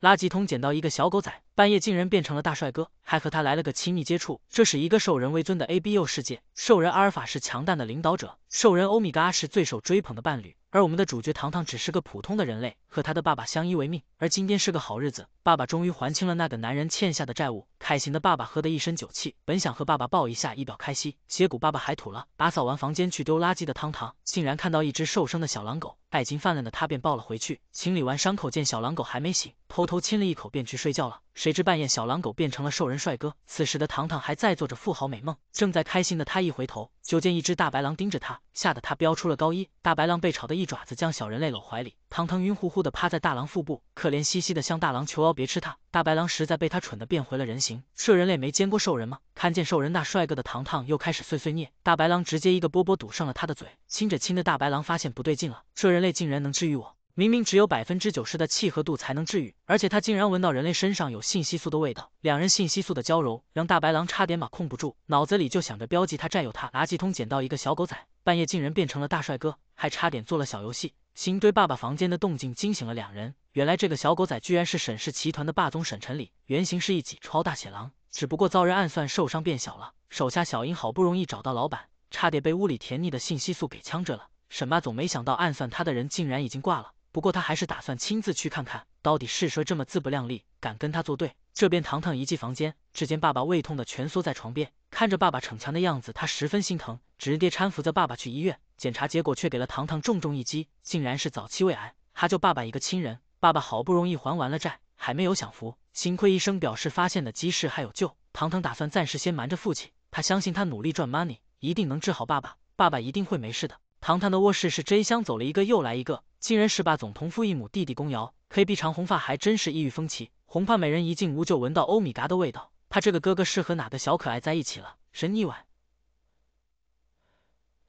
垃圾桶捡到一个小狗仔，半夜竟然变成了大帅哥，还和他来了个亲密接触。这是一个兽人为尊的 a b o 世界，兽人阿尔法是强大的领导者，兽人欧米伽是最受追捧的伴侣。而我们的主角糖糖只是个普通的人类，和他的爸爸相依为命。而今天是个好日子，爸爸终于还清了那个男人欠下的债务。开心的爸爸喝得一身酒气，本想和爸爸抱一下以表开心，结果爸爸还吐了。打扫完房间去丢垃圾的糖糖，竟然看到一只受伤的小狼狗，爱情泛滥的他便抱了回去。清理完伤口，见小狼狗还没醒，偷偷亲了一口便去睡觉了。谁知半夜小狼狗变成了兽人帅哥，此时的糖糖还在做着富豪美梦。正在开心的他一回头，就见一只大白狼盯着他，吓得他飙出了高音。大白狼被吵得一爪子将小人类搂怀里。糖糖晕乎乎的趴在大狼腹部，可怜兮兮的向大狼求饶别吃他。大白狼实在被他蠢的变回了人形，这人类没见过兽人吗？看见兽人大帅哥的糖糖又开始碎碎念。大白狼直接一个波波堵上了他的嘴，亲着亲着，大白狼发现不对劲了，这人类竟然能治愈我，明明只有百分之九十的契合度才能治愈，而且他竟然闻到人类身上有信息素的味道。两人信息素的交融让大白狼差点把控不住，脑子里就想着标记他占有他。垃圾桶捡到一个小狗仔，半夜竟然变成了大帅哥，还差点做了小游戏。新堆爸爸房间的动静惊醒了两人，原来这个小狗仔居然是沈氏集团的霸总沈晨礼，原型是一级超大血狼，只不过遭人暗算受伤变小了。手下小英好不容易找到老板，差点被屋里甜腻的信息素给呛着了。沈霸总没想到暗算他的人竟然已经挂了，不过他还是打算亲自去看看。到底是谁这么自不量力，敢跟他作对？这边糖糖一进房间，只见爸爸胃痛的蜷缩在床边，看着爸爸逞强的样子，他十分心疼，直接搀扶着爸爸去医院。检查结果却给了糖糖重重一击，竟然是早期胃癌。他救爸爸一个亲人，爸爸好不容易还完了债，还没有享福。幸亏医生表示发现的及时，还有救。糖糖打算暂时先瞒着父亲，他相信他努力赚 money，一定能治好爸爸，爸爸一定会没事的。糖糖的卧室是真香，走了一个又来一个，竟然是霸总同父异母弟弟公瑶。黑臂长红发还真是异域风情，红发美人一进屋就闻到欧米伽的味道，她这个哥哥是和哪个小可爱在一起了，神腻歪。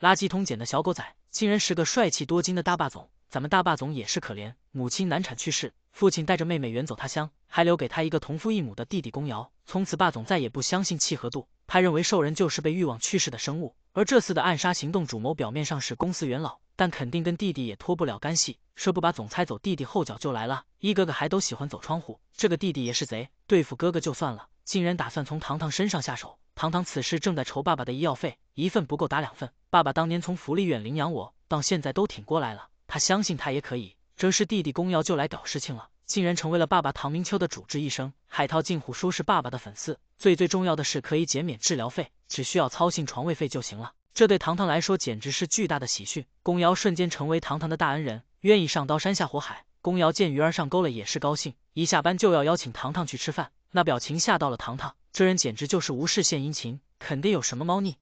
垃圾桶捡的小狗仔竟然是个帅气多金的大霸总，咱们大霸总也是可怜，母亲难产去世，父亲带着妹妹远走他乡，还留给他一个同父异母的弟弟公瑶。从此霸总再也不相信契合度。他认为兽人就是被欲望驱使的生物，而这次的暗杀行动主谋表面上是公司元老，但肯定跟弟弟也脱不了干系。说不把总裁走，弟弟后脚就来了。一哥哥还都喜欢走窗户，这个弟弟也是贼，对付哥哥就算了，竟然打算从糖糖身上下手。糖糖此时正在筹爸爸的医药费，一份不够打两份。爸爸当年从福利院领养我，到现在都挺过来了，他相信他也可以。这时弟弟宫瑶就来搞事情了。竟然成为了爸爸唐明秋的主治医生，海涛近乎说是爸爸的粉丝，最最重要的是可以减免治疗费，只需要操心床位费就行了。这对唐唐来说简直是巨大的喜讯，宫瑶瞬间成为唐唐的大恩人，愿意上刀山下火海。宫瑶见鱼儿上钩了也是高兴，一下班就要邀请唐唐去吃饭，那表情吓到了唐唐，这人简直就是无事献殷勤，肯定有什么猫腻。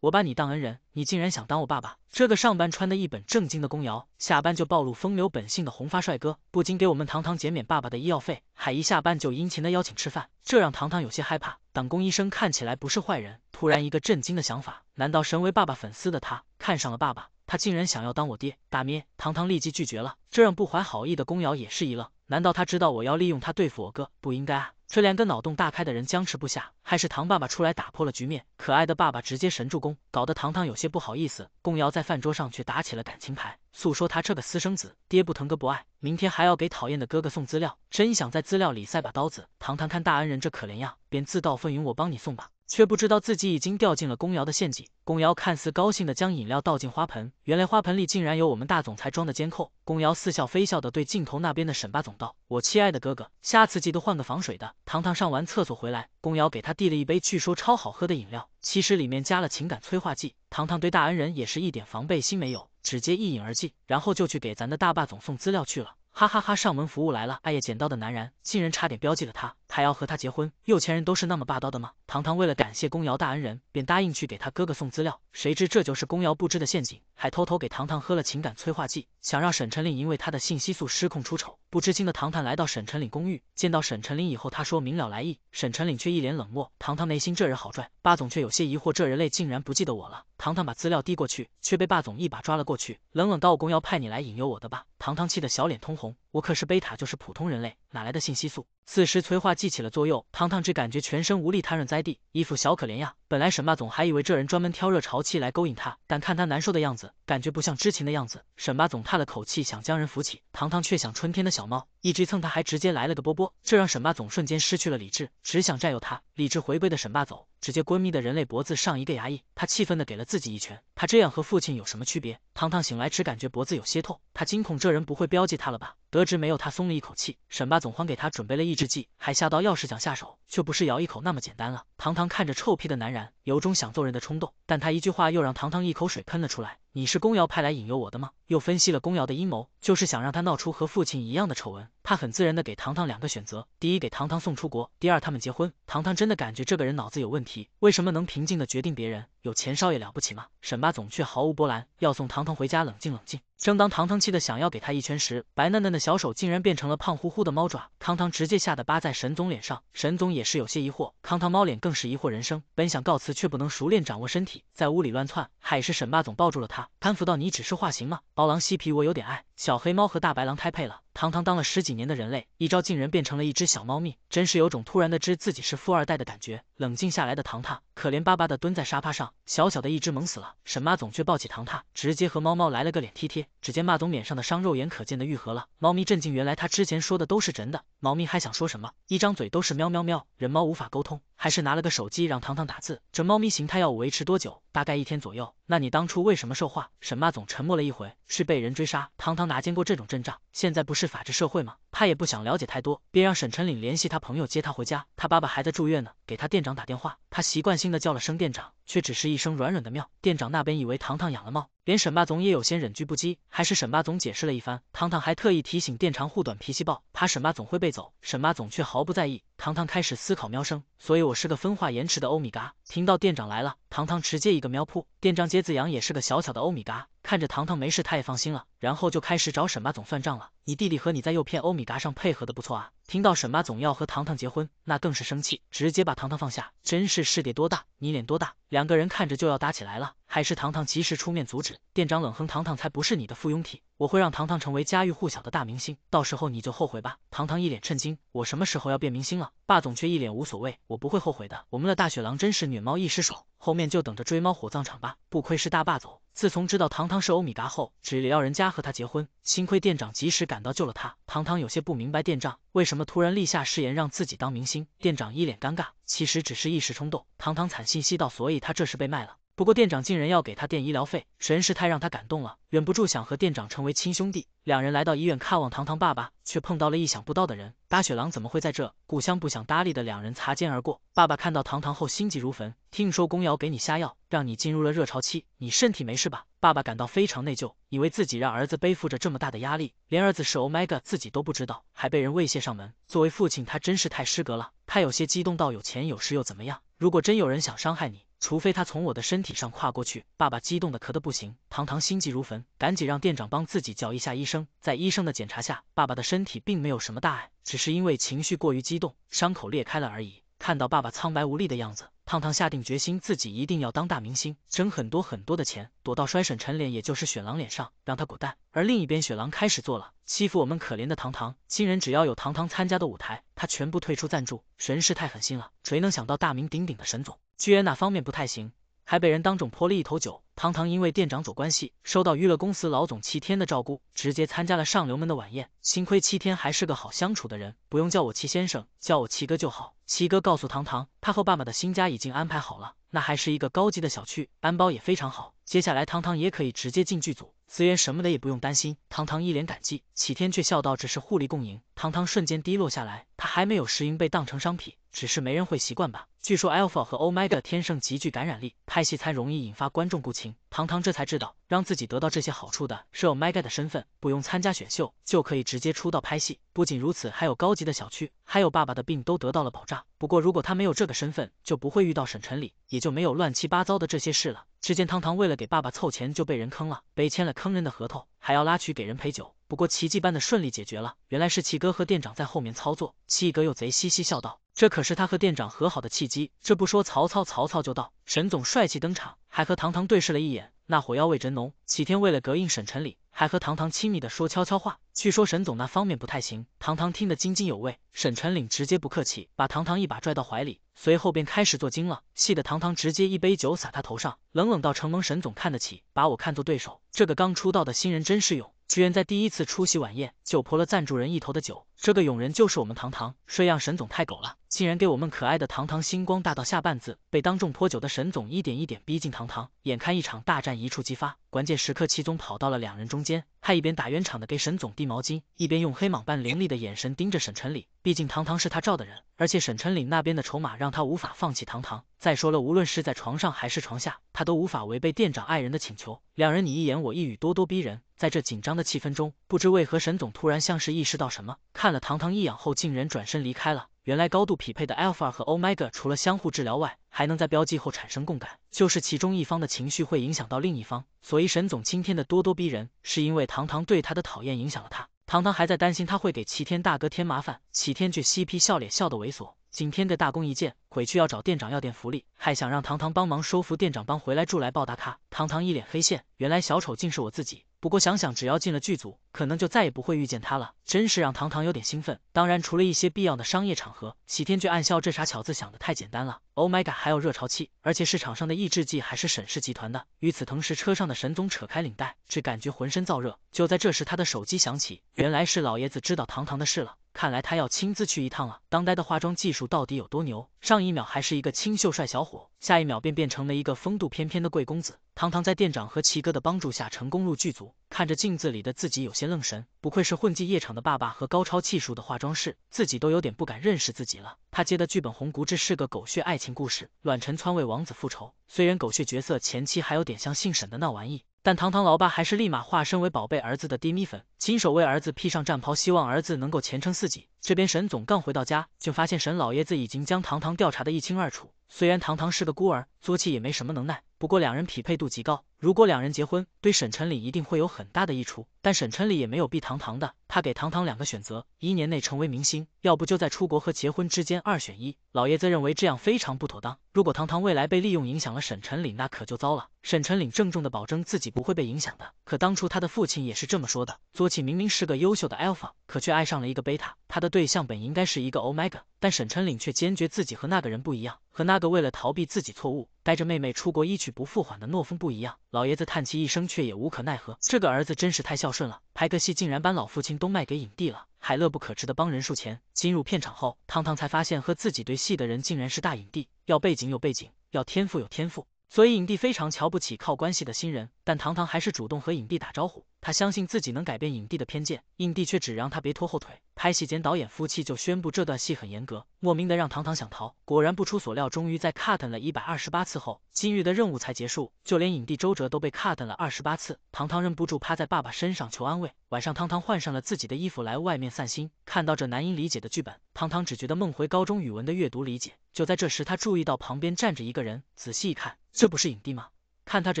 我把你当恩人，你竟然想当我爸爸？这个上班穿的一本正经的公瑶，下班就暴露风流本性的红发帅哥，不仅给我们堂堂减免爸爸的医药费，还一下班就殷勤的邀请吃饭，这让堂堂有些害怕。党工医生看起来不是坏人，突然一个震惊的想法，难道身为爸爸粉丝的他看上了爸爸？他竟然想要当我爹？大咩，堂堂立即拒绝了，这让不怀好意的公瑶也是一愣，难道他知道我要利用他对付我哥？不应该。啊！这两个脑洞大开的人僵持不下，还是唐爸爸出来打破了局面。可爱的爸爸直接神助攻，搞得唐唐有些不好意思。宫瑶在饭桌上却打起了感情牌，诉说他这个私生子爹不疼哥不爱，明天还要给讨厌的哥哥送资料，真想在资料里塞把刀子。唐唐看大恩人这可怜样，便自告奋勇：“我帮你送吧。”却不知道自己已经掉进了宫瑶的陷阱。宫瑶看似高兴的将饮料倒进花盆，原来花盆里竟然有我们大总裁装的监控。宫瑶似笑非笑的对镜头那边的沈霸总道：“我亲爱的哥哥，下次记得换个防水的。”糖糖上完厕所回来，宫瑶给他递了一杯据说超好喝的饮料，其实里面加了情感催化剂。糖糖对大恩人也是一点防备心没有，直接一饮而尽，然后就去给咱的大霸总送资料去了。哈哈哈，上门服务来了！哎呀，捡到的男人，竟然差点标记了他，还要和他结婚？有钱人都是那么霸道的吗？唐唐为了感谢公瑶大恩人，便答应去给他哥哥送资料，谁知这就是公瑶布置的陷阱，还偷偷给唐唐喝了情感催化剂，想让沈晨岭因为他的性激素失控出丑。不知情的唐唐来到沈晨岭公寓，见到沈晨岭以后，他说明了来意，沈晨岭却一脸冷漠。唐唐内心这人好拽，霸总却有些疑惑，这人类竟然不记得我了。唐唐把资料递过去，却被霸总一把抓了过去，冷冷道：“公瑶派你来引诱我的吧。”堂堂气的小脸通红，我可是贝塔，就是普通人类。哪来的信息素？此时催化剂起了作用，糖糖只感觉全身无力瘫软在地，一副小可怜样。本来沈霸总还以为这人专门挑热潮气来勾引他，但看他难受的样子，感觉不像知情的样子。沈霸总叹了口气，想将人扶起，糖糖却像春天的小猫，一直蹭他，还直接来了个啵啵，这让沈霸总瞬间失去了理智，只想占有他。理智回归的沈霸总直接闺蜜的人类脖子上一个牙印，他气愤的给了自己一拳，他这样和父亲有什么区别？糖糖醒来只感觉脖子有些痛，他惊恐这人不会标记他了吧？得知没有他松了一口气，沈爸总还给他准备了抑制剂，还下到钥匙想下手，却不是咬一口那么简单了。唐唐看着臭屁的男人，有种想揍人的冲动，但他一句话又让唐唐一口水喷了出来。你是公瑶派来引诱我的吗？又分析了公瑶的阴谋，就是想让他闹出和父亲一样的丑闻。他很自然的给唐唐两个选择，第一给唐唐送出国，第二他们结婚。唐唐真的感觉这个人脑子有问题，为什么能平静的决定别人？有钱少爷了不起吗？沈爸总却毫无波澜，要送唐唐回家冷静冷静。正当糖糖气得想要给他一拳时，白嫩嫩的小手竟然变成了胖乎乎的猫爪，糖糖直接吓得扒在沈总脸上。沈总也是有些疑惑，糖糖猫脸更是疑惑人生。本想告辞，却不能熟练掌握身体，在屋里乱窜，还是沈霸总抱住了他，攀抚到：“你只是化形吗？”包狼嬉皮，我有点爱。小黑猫和大白狼胎配了，糖糖当了十几年的人类，一招竟然变成了一只小猫咪，真是有种突然的知自己是富二代的感觉。冷静下来的糖糖可怜巴巴的蹲在沙发上，小小的一只萌死了。沈妈总却抱起糖糖，直接和猫猫来了个脸贴贴。只见妈总脸上的伤肉眼可见的愈合了。猫咪震惊，原来他之前说的都是真的。猫咪还想说什么，一张嘴都是喵喵喵，人猫无法沟通。还是拿了个手机让糖糖打字，这猫咪形态要维持多久？大概一天左右。那你当初为什么兽化？沈妈总沉默了一回，是被人追杀。糖糖哪见过这种阵仗。现在不是法治社会吗？他也不想了解太多，便让沈晨岭联系他朋友接他回家。他爸爸还在住院呢。给他店长打电话，他习惯性的叫了声店长，却只是一声软软的喵。店长那边以为糖糖养了猫，连沈霸总也有些忍俊不羁。还是沈霸总解释了一番，糖糖还特意提醒店长护短脾气暴，怕沈霸总会被走。沈霸总却毫不在意。糖糖开始思考喵声，所以我是个分化延迟的欧米伽。听到店长来了。唐唐直接一个喵扑，店长杰子阳也是个小小的欧米伽，看着唐唐没事，他也放心了，然后就开始找沈巴总算账了。你弟弟和你在诱骗欧米伽上配合的不错啊，听到沈妈总要和糖糖结婚，那更是生气，直接把糖糖放下，真是世界多大，你脸多大，两个人看着就要打起来了，还是糖糖及时出面阻止。店长冷哼，糖糖才不是你的附庸体，我会让糖糖成为家喻户晓的大明星，到时候你就后悔吧。糖糖一脸震惊，我什么时候要变明星了？霸总却一脸无所谓，我不会后悔的。我们的大雪狼真是虐猫一时爽，后面就等着追猫火葬场吧，不愧是大霸总。自从知道堂堂是欧米伽后，只要人家和他结婚，幸亏店长及时赶到救了他。堂堂有些不明白店长为什么突然立下誓言让自己当明星。店长一脸尴尬，其实只是一时冲动。堂堂惨信息道，所以他这时被卖了。不过店长竟然要给他垫医疗费，真是太让他感动了，忍不住想和店长成为亲兄弟。两人来到医院看望堂堂爸爸，却碰到了意想不到的人。大雪狼怎么会在这？故香不想搭理的两人擦肩而过。爸爸看到堂堂后心急如焚，听说宫瑶给你下药，让你进入了热潮期，你身体没事吧？爸爸感到非常内疚，以为自己让儿子背负着这么大的压力，连儿子是 Omega 自己都不知道，还被人威胁上门。作为父亲，他真是太失格了。他有些激动到有钱有势又怎么样？如果真有人想伤害你。除非他从我的身体上跨过去。爸爸激动的咳得不行，糖糖心急如焚，赶紧让店长帮自己叫一下医生。在医生的检查下，爸爸的身体并没有什么大碍，只是因为情绪过于激动，伤口裂开了而已。看到爸爸苍白无力的样子，糖糖下定决心，自己一定要当大明星，挣很多很多的钱，躲到衰沈晨脸，也就是雪狼脸上，让他滚蛋。而另一边，雪狼开始做了欺负我们可怜的糖糖。新人只要有糖糖参加的舞台，他全部退出赞助。神氏太狠心了，谁能想到大名鼎鼎的沈总？居然哪方面不太行，还被人当众泼了一头酒。堂堂因为店长走关系，收到娱乐公司老总齐天的照顾，直接参加了上流们的晚宴。幸亏齐天还是个好相处的人，不用叫我齐先生，叫我齐哥就好。齐哥告诉堂堂，他和爸爸的新家已经安排好了，那还是一个高级的小区，安保也非常好。接下来堂堂也可以直接进剧组，资源什么的也不用担心。堂堂一脸感激，齐天却笑道，只是互利共赢。堂堂瞬间低落下来，他还没有适应被当成商品。只是没人会习惯吧。据说 Alpha 和 Omega 天生极具感染力，拍戏才容易引发观众共情。唐唐这才知道。让自己得到这些好处的是有麦盖的身份，不用参加选秀就可以直接出道拍戏。不仅如此，还有高级的小区，还有爸爸的病都得到了保障。不过如果他没有这个身份，就不会遇到沈晨礼，也就没有乱七八糟的这些事了。只见堂堂为了给爸爸凑钱，就被人坑了，被签了坑人的合同，还要拉去给人陪酒。不过奇迹般的顺利解决了，原来是七哥和店长在后面操作。七哥又贼嘻嘻笑道，这可是他和店长和好的契机。这不说曹操，曹操就到，沈总帅气登场，还和堂堂对视了一眼。那火药味真浓，齐天为了膈应沈晨岭，还和堂堂亲密的说悄悄话。据说沈总那方面不太行，堂堂听得津津有味。沈晨岭直接不客气，把堂堂一把拽到怀里，随后便开始做精了，气得堂堂直接一杯酒洒他头上，冷冷道：“承蒙沈总看得起，把我看作对手。这个刚出道的新人真是勇，居然在第一次出席晚宴就泼了赞助人一头的酒。这个勇人就是我们堂堂，谁让沈总太狗了。竟然给我们可爱的堂堂星光大道下半子被当众泼酒的沈总一点一点逼近堂堂，眼看一场大战一触即发，关键时刻七宗跑到了两人中间，还一边打圆场的给沈总递毛巾，一边用黑蟒般凌厉的眼神盯着沈晨礼。毕竟堂堂是他罩的人，而且沈晨礼那边的筹码让他无法放弃堂堂。再说了，无论是在床上还是床下，他都无法违背店长爱人的请求。两人你一言我一语，咄咄逼人，在这紧张的气氛中，不知为何沈总突然像是意识到什么，看了堂堂一眼后，竟然转身离开了。原来高度匹配的 Alpha 和 Omega 除了相互治疗外，还能在标记后产生共感，就是其中一方的情绪会影响到另一方。所以沈总今天的咄咄逼人，是因为糖糖对他的讨厌影响了他。糖糖还在担心他会给齐天大哥添麻烦，齐天却嬉皮笑脸笑得猥琐。景天的大功一件，回去要找店长要点福利，还想让糖糖帮忙收服店长帮回来住来报答他。糖糖一脸黑线，原来小丑竟是我自己。不过想想，只要进了剧组，可能就再也不会遇见他了，真是让唐唐有点兴奋。当然，除了一些必要的商业场合，齐天却暗笑这傻巧子想的太简单了。Oh my god，还有热潮气，而且市场上的抑制剂还是沈氏集团的。与此同时，车上的沈总扯开领带，只感觉浑身燥热。就在这时，他的手机响起，原来是老爷子知道唐唐的事了。看来他要亲自去一趟了。当代的化妆技术到底有多牛？上一秒还是一个清秀帅小伙，下一秒便变成了一个风度翩翩的贵公子。堂堂在店长和齐哥的帮助下成功入剧组，看着镜子里的自己有些愣神。不愧是混迹夜场的爸爸和高超技术的化妆师，自己都有点不敢认识自己了。他接的剧本《红骨志》是个狗血爱情故事，阮晨川为王子复仇，虽然狗血角色前期还有点像姓沈的那玩意。但堂堂老爸还是立马化身为宝贝儿子的低咪粉，亲手为儿子披上战袍，希望儿子能够前程似锦。这边沈总刚回到家，就发现沈老爷子已经将堂堂调查的一清二楚。虽然堂堂是个孤儿，作气也没什么能耐，不过两人匹配度极高。如果两人结婚，对沈晨礼一定会有很大的益处。但沈晨礼也没有避堂堂的，他给堂堂两个选择：一年内成为明星，要不就在出国和结婚之间二选一。老爷子认为这样非常不妥当，如果堂堂未来被利用，影响了沈晨礼，那可就糟了。沈晨岭郑重地保证自己不会被影响的，可当初他的父亲也是这么说的。左起明明是个优秀的 alpha，可却爱上了一个 beta，他的对象本应该是一个 omega，但沈晨岭却坚决自己和那个人不一样，和那个为了逃避自己错误，带着妹妹出国一去不复返的诺风不一样。老爷子叹气一声，却也无可奈何，这个儿子真是太孝顺了。拍个戏竟然把老父亲都卖给影帝了，还乐不可支的帮人数钱。进入片场后，汤汤才发现和自己对戏的人竟然是大影帝，要背景有背景，要天赋有天赋。所以影帝非常瞧不起靠关系的新人，但唐唐还是主动和影帝打招呼。他相信自己能改变影帝的偏见，影帝却只让他别拖后腿。拍戏间，导演夫妻就宣布这段戏很严格，莫名的让唐唐想逃。果然不出所料，终于在 cut 了一百二十八次后，今日的任务才结束。就连影帝周哲都被 cut 了二十八次，唐唐忍不住趴在爸爸身上求安慰。晚上，唐唐换上了自己的衣服来外面散心，看到这难以理解的剧本，唐唐只觉得梦回高中语文的阅读理解。就在这时，他注意到旁边站着一个人，仔细一看，这不是影帝吗？看他这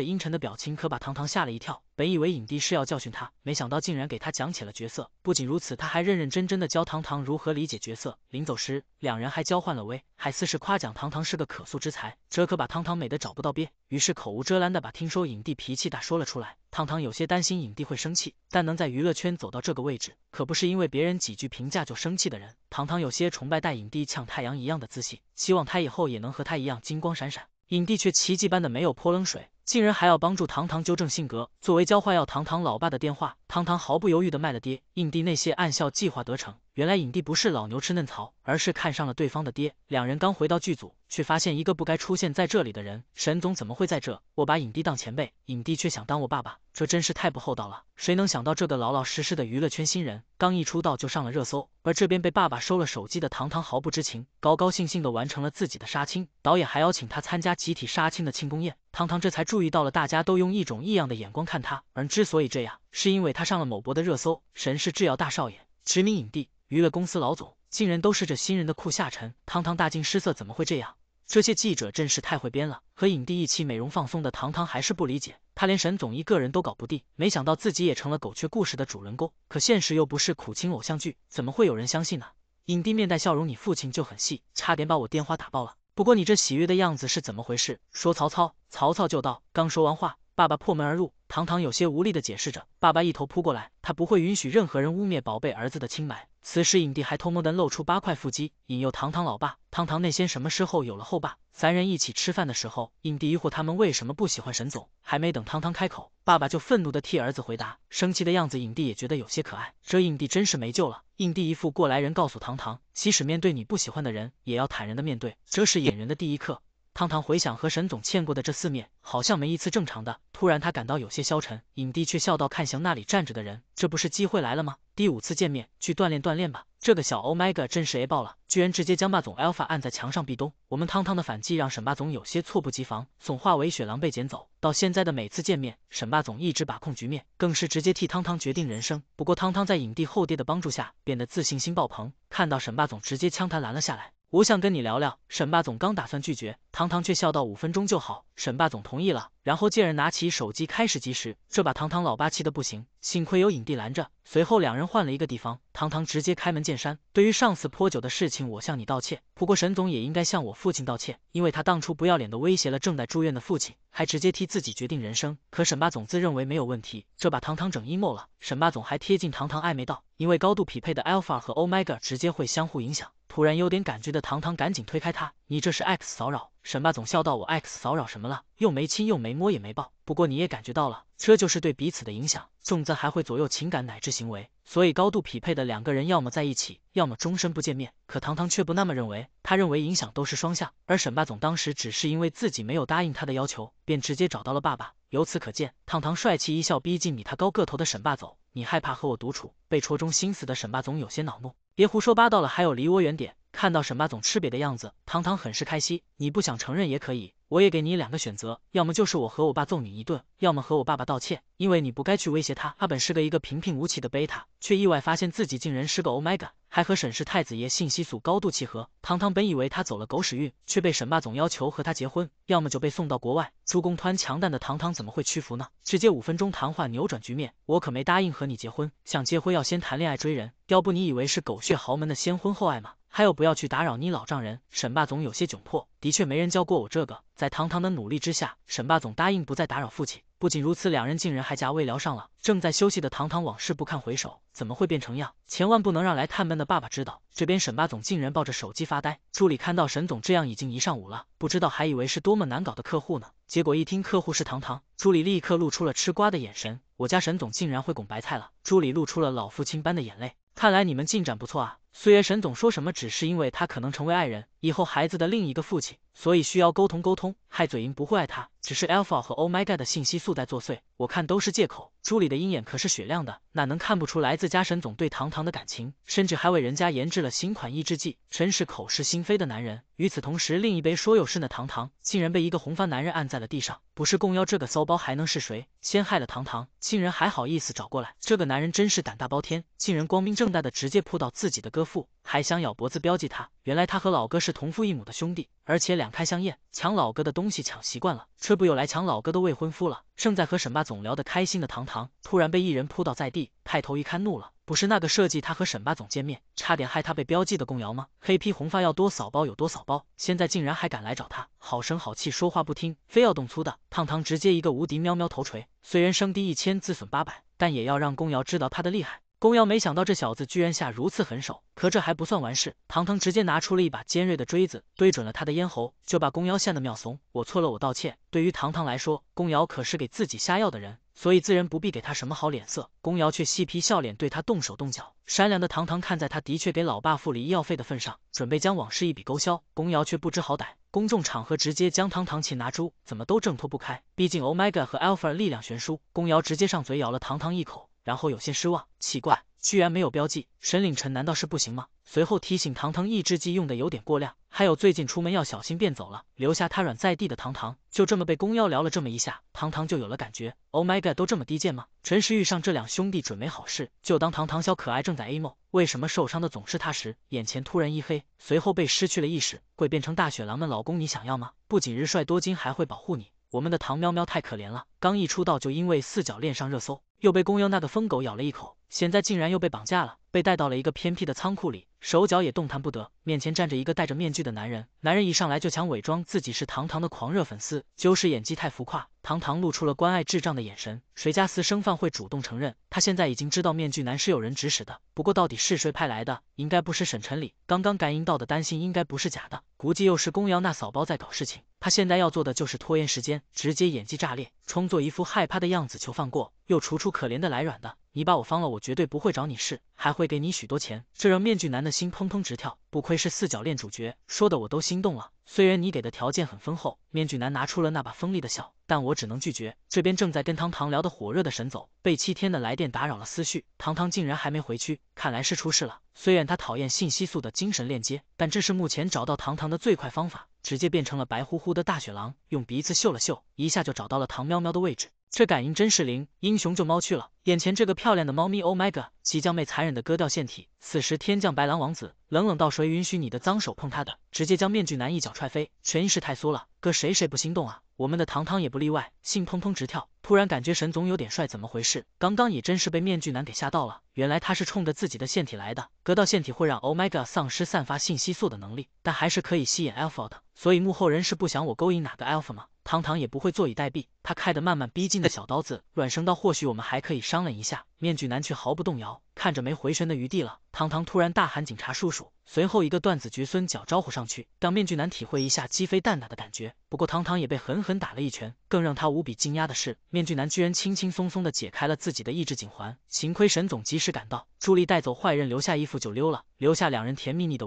阴沉的表情，可把糖糖吓了一跳。本以为影帝是要教训他，没想到竟然给他讲起了角色。不仅如此，他还认认真真的教糖糖如何理解角色。临走时，两人还交换了微还似是夸奖糖糖是个可塑之才，这可把糖糖美得找不到边。于是口无遮拦的把听说影帝脾气大说了出来。糖糖有些担心影帝会生气，但能在娱乐圈走到这个位置，可不是因为别人几句评价就生气的人。糖糖有些崇拜带影帝像太阳一样的自信，希望他以后也能和他一样金光闪闪。影帝却奇迹般的没有泼冷水。竟然还要帮助堂堂纠正性格，作为交换要堂堂老爸的电话。堂堂毫不犹豫地卖了爹，印弟那些暗笑计划得逞。原来影帝不是老牛吃嫩草，而是看上了对方的爹。两人刚回到剧组，却发现一个不该出现在这里的人——沈总怎么会在这？我把影帝当前辈，影帝却想当我爸爸，这真是太不厚道了！谁能想到这个老老实实的娱乐圈新人，刚一出道就上了热搜，而这边被爸爸收了手机的唐唐毫不知情，高高兴兴地完成了自己的杀青。导演还邀请他参加集体杀青的庆功宴，唐唐这才注意到了大家都用一种异样的眼光看他，而之所以这样，是因为他上了某博的热搜，神是制药大少爷，驰名影帝。娱乐公司老总竟然都是这新人的酷下臣，堂堂大惊失色，怎么会这样？这些记者真是太会编了。和影帝一起美容放松的堂堂还是不理解，他连沈总一个人都搞不定，没想到自己也成了狗血故事的主人公。可现实又不是苦情偶像剧，怎么会有人相信呢？影帝面带笑容：“你父亲就很细，差点把我电话打爆了。不过你这喜悦的样子是怎么回事？”说曹操，曹操就到。刚说完话，爸爸破门而入。堂堂有些无力的解释着，爸爸一头扑过来，他不会允许任何人污蔑宝贝儿子的清白。此时影帝还偷摸地露出八块腹肌，引诱堂堂老爸。堂堂那些什么时候有了后爸，三人一起吃饭的时候，影帝疑惑他们为什么不喜欢沈总。还没等堂堂开口，爸爸就愤怒地替儿子回答，生气的样子影帝也觉得有些可爱。这影帝真是没救了。影帝一副过来人告诉堂堂，即使面对你不喜欢的人，也要坦然的面对。这是演员的第一课。汤汤回想和沈总见过的这四面，好像没一次正常的。突然，他感到有些消沉。影帝却笑道，看向那里站着的人，这不是机会来了吗？第五次见面，去锻炼锻炼吧。这个小 Omega 真是 A 爆了，居然直接将霸总 Alpha 按在墙上壁咚。我们汤汤的反击让沈霸总有些猝不及防，总化为雪狼被捡走。到现在的每次见面，沈霸总一直把控局面，更是直接替汤汤决定人生。不过汤汤在影帝后爹的帮助下，变得自信心爆棚。看到沈霸总，直接枪弹拦了下来。我想跟你聊聊，沈霸总刚打算拒绝，唐唐却笑到五分钟就好。沈霸总同意了，然后见人拿起手机开始计时，这把唐唐老爸气的不行，幸亏有影帝拦着。随后两人换了一个地方，唐唐直接开门见山，对于上次泼酒的事情，我向你道歉。不过沈总也应该向我父亲道歉，因为他当初不要脸的威胁了正在住院的父亲，还直接替自己决定人生。可沈霸总自认为没有问题，这把唐唐整 emo 了。沈霸总还贴近唐唐暧昧道，因为高度匹配的 Alpha 和 Omega 直接会相互影响。突然有点感觉的糖糖赶紧推开他，你这是 x 骚扰。沈爸总笑道，我 x 骚扰什么了？又没亲，又没摸，也没抱。不过你也感觉到了，这就是对彼此的影响，重则还会左右情感乃至行为。所以高度匹配的两个人，要么在一起，要么终身不见面。可糖糖却不那么认为，他认为影响都是双向。而沈爸总当时只是因为自己没有答应他的要求，便直接找到了爸爸。由此可见，糖糖帅气一笑逼近比他高个头的沈爸走，你害怕和我独处？被戳中心思的沈爸总有些恼怒。别胡说八道了，还有离我远点。看到沈霸总吃瘪的样子，唐唐很是开心。你不想承认也可以，我也给你两个选择，要么就是我和我爸揍你一顿，要么和我爸爸道歉，因为你不该去威胁他。他本是个一个平平无奇的贝塔，却意外发现自己竟然是个 Omega，还和沈氏太子爷信息素高度契合。唐唐本以为他走了狗屎运，却被沈霸总要求和他结婚，要么就被送到国外。猪公团强蛋的唐唐怎么会屈服呢？直接五分钟谈话扭转局面，我可没答应和你结婚，想结婚要先谈恋爱追人，要不你以为是狗血豪门的先婚后爱吗？还有，不要去打扰你老丈人。沈霸总有些窘迫，的确没人教过我这个。在堂堂的努力之下，沈霸总答应不再打扰父亲。不仅如此，两人竟然还夹未聊上了。正在休息的堂堂往事不堪回首，怎么会变成样？千万不能让来看门的爸爸知道。这边沈霸总竟然抱着手机发呆，助理看到沈总这样已经一上午了，不知道还以为是多么难搞的客户呢。结果一听客户是堂堂，助理立刻露出了吃瓜的眼神。我家沈总竟然会拱白菜了，助理露出了老父亲般的眼泪。看来你们进展不错啊。虽月沈总说什么只是因为他可能成为爱人以后孩子的另一个父亲，所以需要沟通沟通，害嘴硬不会爱他，只是 Alpha 和 Oh My God 的信息素在作祟，我看都是借口。朱莉的鹰眼可是雪亮的，哪能看不出来自家沈总对糖糖的感情，甚至还为人家研制了新款抑制剂。真是口是心非的男人。与此同时，另一杯说有事的糖糖，竟然被一个红发男人按在了地上，不是共邀这个骚包还能是谁？先害了糖糖，竟然还好意思找过来，这个男人真是胆大包天，竟然光明正大的直接扑到自己的哥。哥父还想咬脖子标记他，原来他和老哥是同父异母的兄弟，而且两开香艳，抢老哥的东西抢习惯了，这不又来抢老哥的未婚夫了。正在和沈爸总聊得开心的唐唐，突然被一人扑倒在地，抬头一看怒了，不是那个设计他和沈霸总见面，差点害他被标记的公瑶吗？黑皮红发要多扫包有多扫包，现在竟然还敢来找他，好声好气说话不听，非要动粗的。唐唐直接一个无敌喵喵头锤，虽然声低一千，自损八百，但也要让公瑶知道他的厉害。公瑶没想到这小子居然下如此狠手，可这还不算完事，唐唐直接拿出了一把尖锐的锥子，对准了他的咽喉，就把公瑶吓得尿怂。我错了，我道歉。对于唐唐来说，公瑶可是给自己下药的人，所以自然不必给他什么好脸色。公瑶却嬉皮笑脸对他动手动脚。善良的唐唐看在他的确给老爸付了医药费的份上，准备将往事一笔勾销。公瑶却不知好歹，公众场合直接将唐唐擒拿住，怎么都挣脱不开。毕竟 Omega 和 Alpha 力量悬殊，公瑶直接上嘴咬了唐唐一口。然后有些失望，奇怪，居然没有标记，沈领臣难道是不行吗？随后提醒唐唐，抑制剂用的有点过量，还有最近出门要小心便走了，留下他软在地的唐唐，就这么被公妖聊了这么一下，唐唐就有了感觉，Oh my god，都这么低贱吗？陈实遇上这两兄弟准没好事。就当唐唐小可爱正在 A 梦，为什么受伤的总是他时，眼前突然一黑，随后被失去了意识，会变成大雪狼的老公，你想要吗？不仅日帅多金，还会保护你。我们的唐喵喵太可怜了，刚一出道就因为四角恋上热搜，又被公优那个疯狗咬了一口，现在竟然又被绑架了，被带到了一个偏僻的仓库里，手脚也动弹不得。面前站着一个戴着面具的男人，男人一上来就想伪装自己是唐唐的狂热粉丝，就是演技太浮夸。唐唐露出了关爱智障的眼神。谁家私生饭会主动承认？他现在已经知道面具男是有人指使的，不过到底是谁派来的？应该不是沈晨礼。刚刚感应到的担心应该不是假的，估计又是公瑶那嫂包在搞事情。他现在要做的就是拖延时间，直接演技炸裂，装作一副害怕的样子求放过，又楚楚可怜的来软的。你把我放了，我绝对不会找你事，还会给你许多钱。这让面具男的心砰砰直跳，不亏是四角恋主角，说的我都心动了。虽然你给的条件很丰厚，面具男拿出了那把锋利的小，但我只能拒绝。这边正在跟汤唐聊的。火热的神走被七天的来电打扰了思绪，糖糖竟然还没回去，看来是出事了。虽然他讨厌信息素的精神链接，但这是目前找到糖糖的最快方法。直接变成了白乎乎的大雪狼，用鼻子嗅了嗅，一下就找到了唐喵喵的位置。这感应真是灵，英雄救猫去了。眼前这个漂亮的猫咪，Oh my god，即将被残忍的割掉腺体。此时天降白狼王子，冷冷道：“谁允许你的脏手碰他的？”直接将面具男一脚踹飞。全一是太酥了，搁谁谁不心动啊？我们的糖糖也不例外，心砰砰直跳。突然感觉神总有点帅，怎么回事？刚刚也真是被面具男给吓到了。原来他是冲着自己的腺体来的，割到腺体会让 Oh my god 丧失散发信息素的能力，但还是可以吸引 Alpha 的。所以幕后人是不想我勾引哪个 Alpha 吗？汤汤也不会坐以待毙，他开的慢慢逼近的小刀子，软声道：“或许我们还可以商量一下。”面具男却毫不动摇，看着没回旋的余地了。汤汤突然大喊：“警察叔叔！”随后一个断子绝孙脚招呼上去，让面具男体会一下鸡飞蛋打的感觉。不过汤汤也被狠狠打了一拳，更让他无比惊讶的是，面具男居然轻轻松松的解开了自己的抑制颈环。幸亏沈总及时赶到，朱莉带走坏人，留下衣服就溜了，留下两人甜蜜蜜的吻。